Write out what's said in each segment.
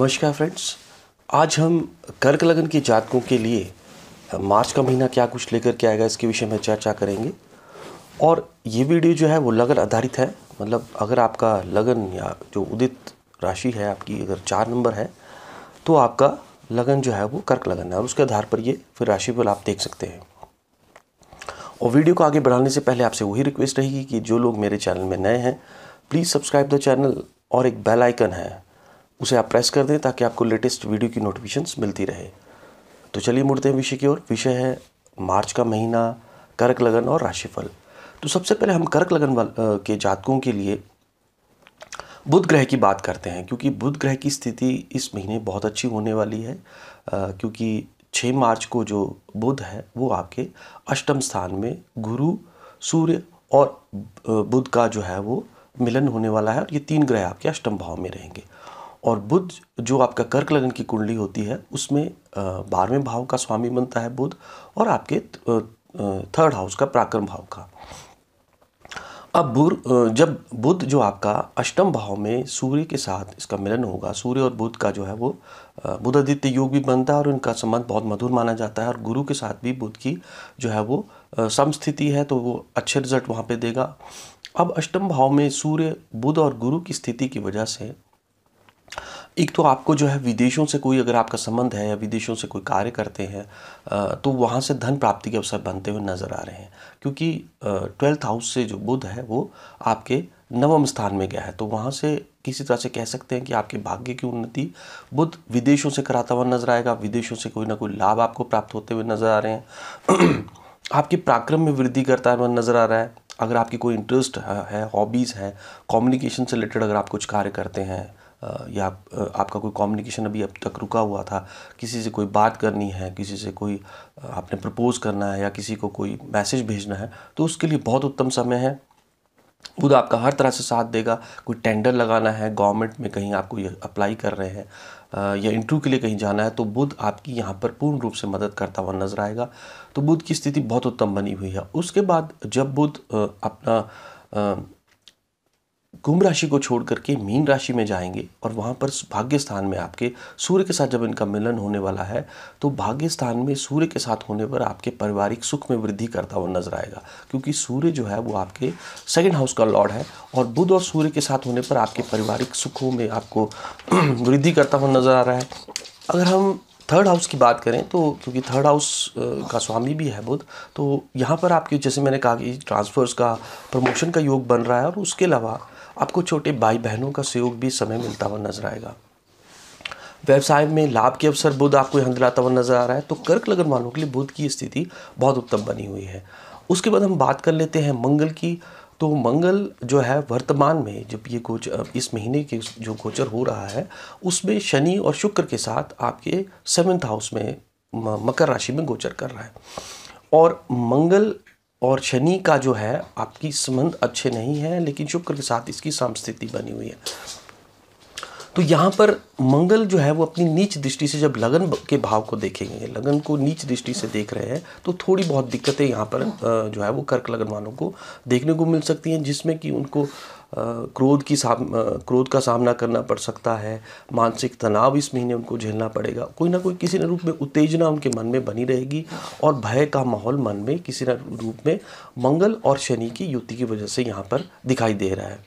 नमस्कार फ्रेंड्स आज हम कर्क लगन के जातकों के लिए मार्च का महीना क्या कुछ लेकर के आएगा इसके विषय में चर्चा करेंगे और ये वीडियो जो है वो लगन आधारित है मतलब अगर आपका लगन या जो उदित राशि है आपकी अगर चार नंबर है तो आपका लगन जो है वो कर्क लगन है और उसके आधार पर ये फिर राशिफल आप देख सकते हैं और वीडियो को आगे बढ़ाने से पहले आपसे वही रिक्वेस्ट रहेगी कि जो लोग मेरे चैनल में नए हैं प्लीज़ सब्सक्राइब द चैनल और एक बेल आइकन है उसे आप प्रेस कर दें ताकि आपको लेटेस्ट वीडियो की नोटिफिकेशन मिलती रहे तो चलिए मुड़ते हैं विषय की ओर विषय है मार्च का महीना कर्क लगन और राशिफल तो सबसे पहले हम कर्क लगन वाल के जातकों के लिए बुध ग्रह की बात करते हैं क्योंकि बुध ग्रह की स्थिति इस महीने बहुत अच्छी होने वाली है आ, क्योंकि छः मार्च को जो बुध है वो आपके अष्टम स्थान में गुरु सूर्य और बुध का जो है वो मिलन होने वाला है और ये तीन ग्रह आपके अष्टम भाव में रहेंगे और बुध जो आपका कर्क लगन की कुंडली होती है उसमें बारहवें भाव का स्वामी बनता है बुध और आपके थर्ड हाउस का प्राक्रम भाव का अब बुर जब बुध जो आपका अष्टम भाव में सूर्य के साथ इसका मिलन होगा सूर्य और बुध का जो है वो बुध आदित्य योग भी बनता है और इनका संबंध बहुत मधुर माना जाता है और गुरु के साथ भी बुध की जो है वो समस्थिति है तो वो अच्छे रिजल्ट वहाँ पे देगा अब अष्टम भाव में सूर्य बुध और गुरु की स्थिति की वजह से एक तो आपको जो है विदेशों से कोई अगर आपका संबंध है या विदेशों से कोई कार्य करते हैं तो वहाँ से धन प्राप्ति के अवसर बनते हुए नज़र आ रहे हैं क्योंकि ट्वेल्थ हाउस से जो बुध है वो आपके नवम स्थान में गया है तो वहाँ से किसी तरह से कह सकते हैं कि आपके भाग्य की उन्नति बुध विदेशों से कराता हुआ नजर आएगा विदेशों से कोई ना कोई लाभ आपको प्राप्त होते हुए नज़र आ रहे हैं आपके पराक्रम में वृद्धि करता हुआ नज़र आ रहा है अगर आपकी कोई इंटरेस्ट है हॉबीज़ है कम्युनिकेशन से रिलेटेड अगर आप कुछ कार्य करते हैं या आपका कोई कम्युनिकेशन अभी अब तक रुका हुआ था किसी से कोई बात करनी है किसी से कोई आपने प्रपोज करना है या किसी को कोई मैसेज भेजना है तो उसके लिए बहुत उत्तम समय है बुध आपका हर तरह से साथ देगा कोई टेंडर लगाना है गवर्नमेंट में कहीं आपको ये अप्लाई कर रहे हैं या इंटरव्यू के लिए कहीं जाना है तो बुध आपकी यहाँ पर पूर्ण रूप से मदद करता हुआ नजर आएगा तो बुध की स्थिति बहुत उत्तम बनी हुई है उसके बाद जब बुध अपना कुंभ राशि को छोड़ करके मीन राशि में जाएंगे और वहाँ पर भाग्य स्थान में आपके सूर्य के साथ जब इनका मिलन होने वाला है तो भाग्य स्थान में सूर्य के साथ होने पर आपके पारिवारिक सुख में वृद्धि करता हुआ नजर आएगा क्योंकि सूर्य जो है वो आपके सेकेंड हाउस का लॉर्ड है और बुध और सूर्य के साथ होने पर आपके पारिवारिक सुखों में आपको वृद्धि करता हुआ नजर आ रहा है अगर हम थर्ड हाउस की बात करें तो क्योंकि थर्ड हाउस का स्वामी भी है बुध तो यहाँ पर आपके जैसे मैंने कहा कि ट्रांसफर्स का प्रमोशन का योग बन रहा है और उसके अलावा आपको छोटे भाई बहनों का सहयोग भी समय मिलता हुआ नजर आएगा व्यवसाय में लाभ के अवसर बुद्ध आपको यहाँ दिलाता हुआ नजर आ रहा है तो कर्क लगन वालों के लिए बुद्ध की स्थिति बहुत उत्तम बनी हुई है उसके बाद हम बात कर लेते हैं मंगल की तो मंगल जो है वर्तमान में जब ये कुछ इस महीने के जो गोचर हो रहा है उसमें शनि और शुक्र के साथ आपके सेवेंथ हाउस में मकर राशि में गोचर कर रहा है और मंगल और शनि का जो है आपकी संबंध अच्छे नहीं है लेकिन शुक्र के साथ इसकी सांस्थिति बनी हुई है तो यहाँ पर मंगल जो है वो अपनी नीच दृष्टि से जब लगन के भाव को देखेंगे लगन को नीच दृष्टि से देख रहे हैं तो थोड़ी बहुत दिक्कतें यहाँ पर जो है वो कर्क लगन वालों को देखने को मिल सकती हैं जिसमें कि उनको क्रोध की साम क्रोध का सामना करना पड़ सकता है मानसिक तनाव इस महीने उनको झेलना पड़ेगा कोई ना कोई किसी न रूप में उत्तेजना उनके मन में बनी रहेगी और भय का माहौल मन में किसी न रूप में मंगल और शनि की युति की वजह से यहाँ पर दिखाई दे रहा है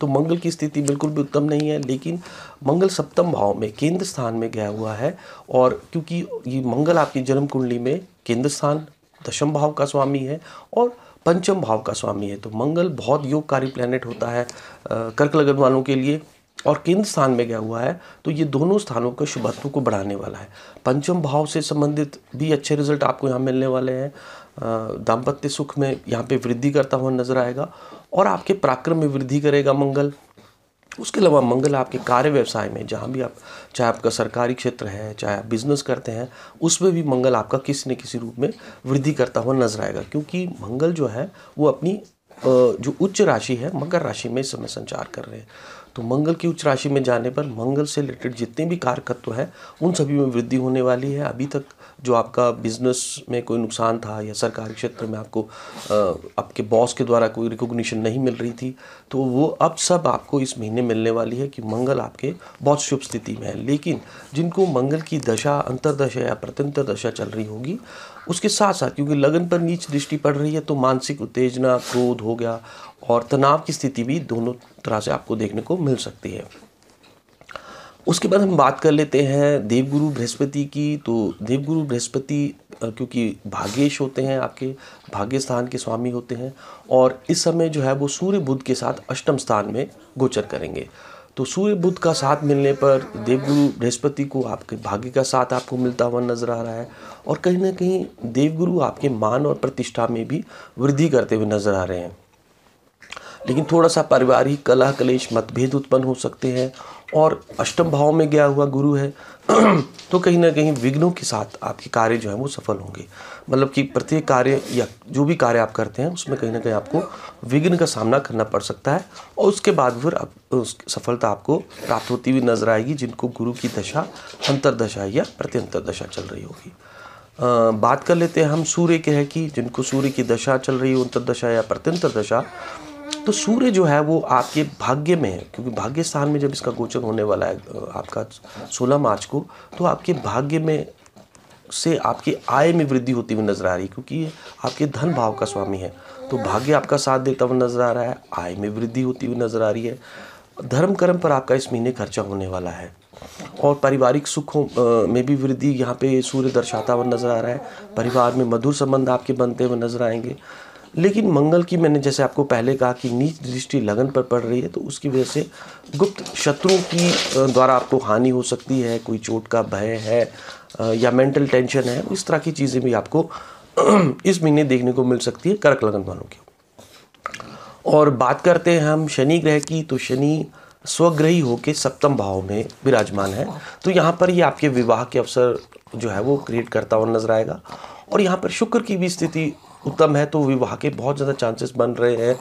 तो मंगल की स्थिति बिल्कुल भी उत्तम नहीं है लेकिन मंगल सप्तम भाव में केंद्र स्थान में गया हुआ है और क्योंकि ये मंगल आपकी जन्म कुंडली में केंद्र स्थान दशम भाव का स्वामी है और पंचम भाव का स्वामी है तो मंगल बहुत योगकारी प्लैनेट होता है कर्क लगन वालों के लिए और केंद्र स्थान में गया हुआ है तो ये दोनों स्थानों के शुभत्व को बढ़ाने वाला है पंचम भाव से संबंधित भी अच्छे रिजल्ट आपको यहाँ मिलने वाले हैं दाम्पत्य सुख में यहाँ पे वृद्धि करता हुआ नजर आएगा और आपके पराक्रम में वृद्धि करेगा मंगल उसके अलावा मंगल आपके कार्य व्यवसाय में जहाँ भी आप चाहे आपका सरकारी क्षेत्र है चाहे आप बिजनेस करते हैं उसमें भी मंगल आपका किसी न किसी रूप में वृद्धि करता हुआ नजर आएगा क्योंकि मंगल जो है वो अपनी जो उच्च राशि है मकर राशि में इस समय संचार कर रहे हैं तो मंगल की उच्च राशि में जाने पर मंगल से रिलेटेड जितने भी कारकत्व हैं उन सभी में वृद्धि होने वाली है अभी तक जो आपका बिजनेस में कोई नुकसान था या सरकारी क्षेत्र में आपको आपके बॉस के द्वारा कोई रिकॉग्निशन नहीं मिल रही थी तो वो अब सब आपको इस महीने मिलने वाली है कि मंगल आपके बहुत शुभ स्थिति में है लेकिन जिनको मंगल की दशा अंतरदशा या प्रत्यंतर दशा चल रही होगी उसके साथ साथ क्योंकि लगन पर नीच दृष्टि पड़ रही है तो मानसिक उत्तेजना क्रोध हो गया और तनाव की स्थिति भी दोनों तरह से आपको देखने को मिल सकती है उसके बाद हम बात कर लेते हैं देवगुरु बृहस्पति की तो देवगुरु बृहस्पति क्योंकि भाग्येश होते हैं आपके भाग्य स्थान के स्वामी होते हैं और इस समय जो है वो सूर्य बुद्ध के साथ अष्टम स्थान में गोचर करेंगे तो सूर्य बुद्ध का साथ मिलने पर देवगुरु बृहस्पति को आपके भाग्य का साथ आपको मिलता हुआ नजर आ रहा है और कहीं ना कहीं देवगुरु आपके मान और प्रतिष्ठा में भी वृद्धि करते हुए नजर आ रहे हैं लेकिन थोड़ा सा पारिवारिक कला कलेश मतभेद उत्पन्न हो सकते हैं और अष्टम भाव में गया हुआ गुरु है तो कहीं ना कहीं विघ्नों के साथ आपके कार्य जो है वो सफल होंगे मतलब कि प्रत्येक कार्य या जो भी कार्य आप करते हैं उसमें कहीं ना कहीं आपको विघ्न का सामना करना पड़ सकता है और उसके बाद फिर आप उस सफलता आपको प्राप्त होती हुई नजर आएगी जिनको गुरु की दशा अंतरदशा या प्रत्यंतर दशा चल रही होगी बात कर लेते हैं हम सूर्य के हैं कि जिनको सूर्य की दशा चल रही हो अंतरदशा या प्रत्यंतर दशा तो सूर्य जो है वो आपके भाग्य में है क्योंकि भाग्य स्थान में जब इसका गोचर होने वाला है आपका सोलह मार्च को तो आपके भाग्य में से आपकी आय में वृद्धि होती हुई नजर आ रही है क्योंकि ये आपके धन भाव का स्वामी है तो भाग्य आपका साथ देता हुआ नजर आ रहा है आय में वृद्धि होती हुई नजर आ रही है धर्म कर्म पर आपका इस महीने खर्चा होने वाला है और पारिवारिक सुखों में भी वृद्धि यहाँ पे सूर्य दर्शाता हुआ नजर आ रहा है परिवार में मधुर संबंध आपके बनते हुए नजर आएंगे लेकिन मंगल की मैंने जैसे आपको पहले कहा कि नीच दृष्टि लगन पर पड़ रही है तो उसकी वजह से गुप्त शत्रुओं की द्वारा आपको हानि हो सकती है कोई चोट का भय है या मेंटल टेंशन है इस तरह की चीज़ें भी आपको इस महीने देखने को मिल सकती है कर्क लगन वालों की और बात करते हैं हम शनि ग्रह की तो शनि स्वग्रही होकर सप्तम भाव में विराजमान है तो यहाँ पर ये आपके विवाह के अवसर जो है वो क्रिएट करता हुआ नजर आएगा और यहाँ पर शुक्र की भी स्थिति उत्तम है तो विवाह के बहुत ज़्यादा चांसेस बन रहे हैं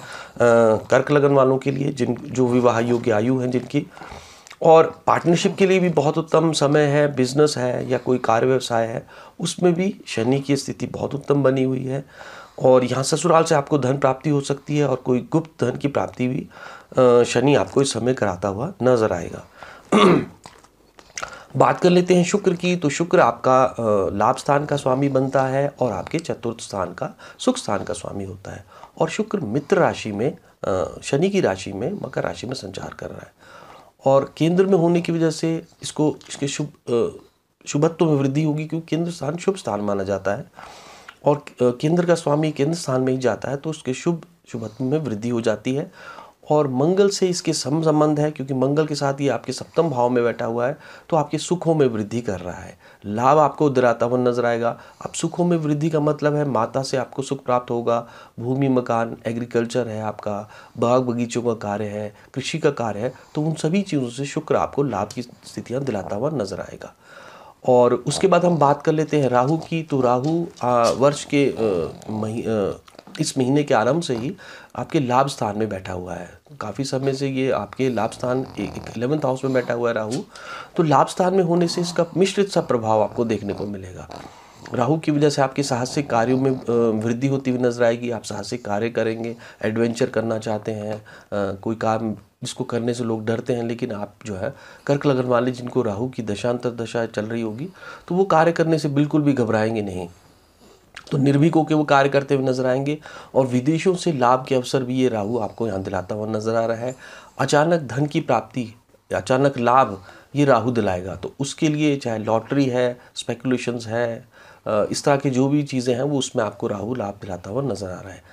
कर्क लगन वालों के लिए जिन जो विवाह योग्य आयु हैं जिनकी और पार्टनरशिप के लिए भी बहुत उत्तम समय है बिजनेस है या कोई कार्य व्यवसाय है उसमें भी शनि की स्थिति बहुत उत्तम बनी हुई है और यहाँ ससुराल से आपको धन प्राप्ति हो सकती है और कोई गुप्त धन की प्राप्ति भी शनि आपको इस समय कराता हुआ नजर आएगा बात कर लेते हैं शुक्र की तो शुक्र आपका लाभ स्थान का स्वामी बनता है और आपके चतुर्थ स्थान का सुख स्थान का स्वामी होता है और शुक्र मित्र राशि में शनि की राशि में मकर राशि में संचार कर रहा है और केंद्र में होने की वजह से इसको इसके शुभ शुभत्व में वृद्धि होगी क्योंकि केंद्र स्थान शुभ स्थान माना जाता है और केंद्र का स्वामी केंद्र स्थान में ही जाता है तो उसके शुभ शुभत्व में वृद्धि हो जाती है और मंगल से इसके सम संबंध है क्योंकि मंगल के साथ ये आपके सप्तम भाव में बैठा हुआ है तो आपके सुखों में वृद्धि कर रहा है लाभ आपको दिलाता हुआ नजर आएगा अब सुखों में वृद्धि का मतलब है माता से आपको सुख प्राप्त होगा भूमि मकान एग्रीकल्चर है आपका बाग बगीचों का कार्य है कृषि का कार्य है तो उन सभी चीज़ों से शुक्र आपको लाभ की स्थितियाँ दिलाता हुआ नजर आएगा और उसके बाद हम बात कर लेते हैं राहु की तो राहु आ, वर्ष के मही, इस महीने के आरंभ से ही आपके लाभ स्थान में बैठा हुआ है काफ़ी समय से ये आपके लाभ स्थान इलेवंथ हाउस में बैठा हुआ है राहु तो लाभ स्थान में होने से इसका मिश्रित सा प्रभाव आपको देखने को मिलेगा राहु की वजह से आपके साहसिक कार्यों में वृद्धि होती हुई नजर आएगी आप साहसिक कार्य करेंगे एडवेंचर करना चाहते हैं कोई काम जिसको करने से लोग डरते हैं लेकिन आप जो है कर्क लगन वाले जिनको राहु की दशांतर दशा चल रही होगी तो वो कार्य करने से बिल्कुल भी घबराएंगे नहीं तो निर्भीक होकर वो कार्य करते हुए नजर आएंगे और विदेशों से लाभ के अवसर भी ये राहु आपको यहाँ दिलाता हुआ नजर आ रहा है अचानक धन की प्राप्ति अचानक लाभ ये राहु दिलाएगा तो उसके लिए चाहे लॉटरी है स्पेकुलेशंस है इस तरह के जो भी चीज़ें हैं वो उसमें आपको राहु लाभ दिलाता हुआ नजर आ रहा है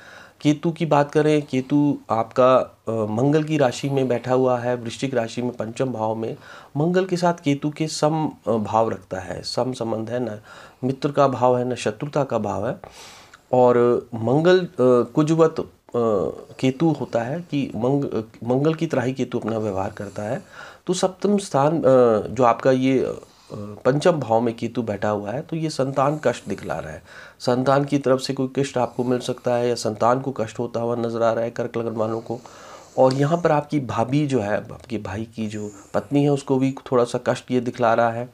केतु की बात करें केतु आपका मंगल की राशि में बैठा हुआ है वृश्चिक राशि में पंचम भाव में मंगल के साथ केतु के सम भाव रखता है सम संबंध है न मित्र का भाव है न शत्रुता का भाव है और मंगल कुजवत केतु होता है कि मंग मंगल की तरह ही केतु अपना व्यवहार करता है तो सप्तम स्थान जो आपका ये पंचम भाव में केतु बैठा हुआ है तो ये संतान कष्ट दिखला रहा है संतान की तरफ से कोई कष्ट आपको मिल सकता है या संतान को कष्ट होता हुआ नजर आ रहा है कर्क लगन वालों को और यहाँ पर आपकी भाभी जो है आपके भाई की जो पत्नी है उसको भी थोड़ा सा कष्ट ये दिखला रहा है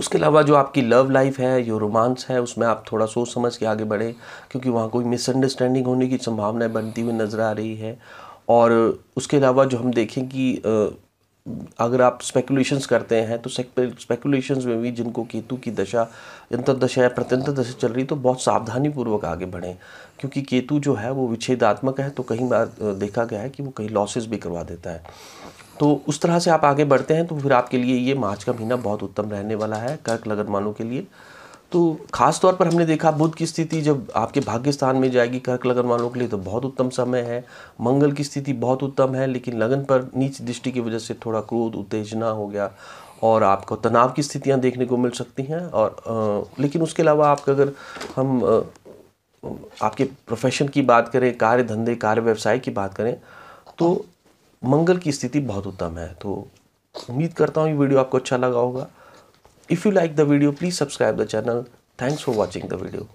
उसके अलावा जो आपकी लव लाइफ है जो रोमांस है उसमें आप थोड़ा सोच समझ के आगे बढ़ें क्योंकि वहाँ कोई मिसअंडरस्टैंडिंग होने की संभावनाएं बनती हुई नज़र आ रही है और उसके अलावा जो हम देखें कि अगर आप स्पेकुलेशंस करते हैं तो स्पेकुलेशंस में भी जिनको केतु की दशा दशा या प्रत्यंतर दशा चल रही तो बहुत सावधानी पूर्वक आगे बढ़ें क्योंकि केतु जो है वो विच्छेदात्मक है तो कहीं बार देखा गया है कि वो कहीं लॉसेस भी करवा देता है तो उस तरह से आप आगे बढ़ते हैं तो फिर आपके लिए ये मार्च का महीना बहुत उत्तम रहने वाला है कर्क लगन मानों के लिए तो खास तौर पर हमने देखा बुद्ध की स्थिति जब आपके भाग्य स्थान में जाएगी कर्क लगन वालों के लिए तो बहुत उत्तम समय है मंगल की स्थिति बहुत उत्तम है लेकिन लगन पर नीच दृष्टि की वजह से थोड़ा क्रोध उत्तेजना हो गया और आपको तनाव की स्थितियां देखने को मिल सकती हैं और आ, लेकिन उसके अलावा आपके अगर हम आ, आपके प्रोफेशन की बात करें कार्य धंधे कार्य व्यवसाय की बात करें तो मंगल की स्थिति बहुत उत्तम है तो उम्मीद करता हूँ ये वीडियो आपको अच्छा लगा होगा If you like the video, please subscribe the channel. Thanks for watching the video.